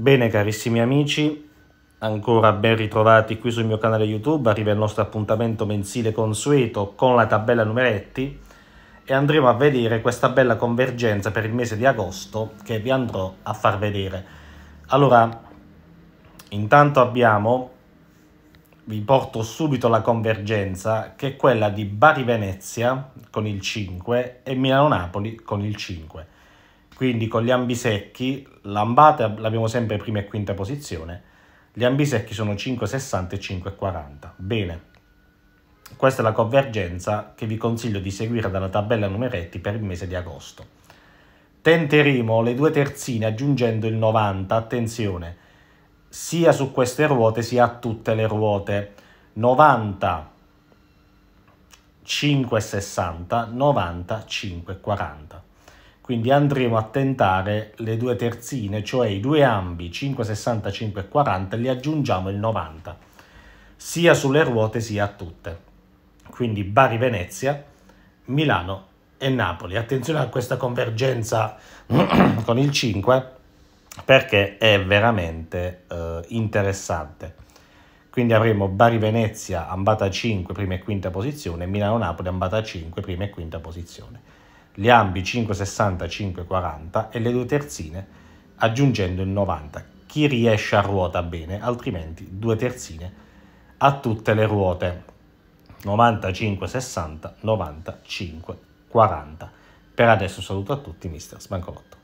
Bene carissimi amici, ancora ben ritrovati qui sul mio canale YouTube, arriva il nostro appuntamento mensile consueto con la tabella numeretti e andremo a vedere questa bella convergenza per il mese di agosto che vi andrò a far vedere. Allora, intanto abbiamo, vi porto subito la convergenza che è quella di Bari-Venezia con il 5 e Milano-Napoli con il 5. Quindi con gli ambisecchi, l'ambate l'abbiamo sempre prima e quinta posizione, gli ambisecchi sono 5,60 e 5,40. Bene, questa è la convergenza che vi consiglio di seguire dalla tabella numeretti per il mese di agosto. Tenteremo le due terzine aggiungendo il 90, attenzione, sia su queste ruote sia a tutte le ruote. 90 5,60, 90 5,40. Quindi andremo a tentare le due terzine, cioè i due ambi 5,60 e 5,40, li aggiungiamo il 90, sia sulle ruote sia a tutte. Quindi Bari-Venezia, Milano e Napoli. Attenzione a questa convergenza con il 5 perché è veramente eh, interessante. Quindi avremo Bari-Venezia ambata 5, prima e quinta posizione, Milano-Napoli ambata 5, prima e quinta posizione le ambi 5,60 5,40 e le due terzine aggiungendo il 90. Chi riesce a ruota bene, altrimenti due terzine a tutte le ruote 60 95,60 40 Per adesso saluto a tutti, mister Sbancolotto.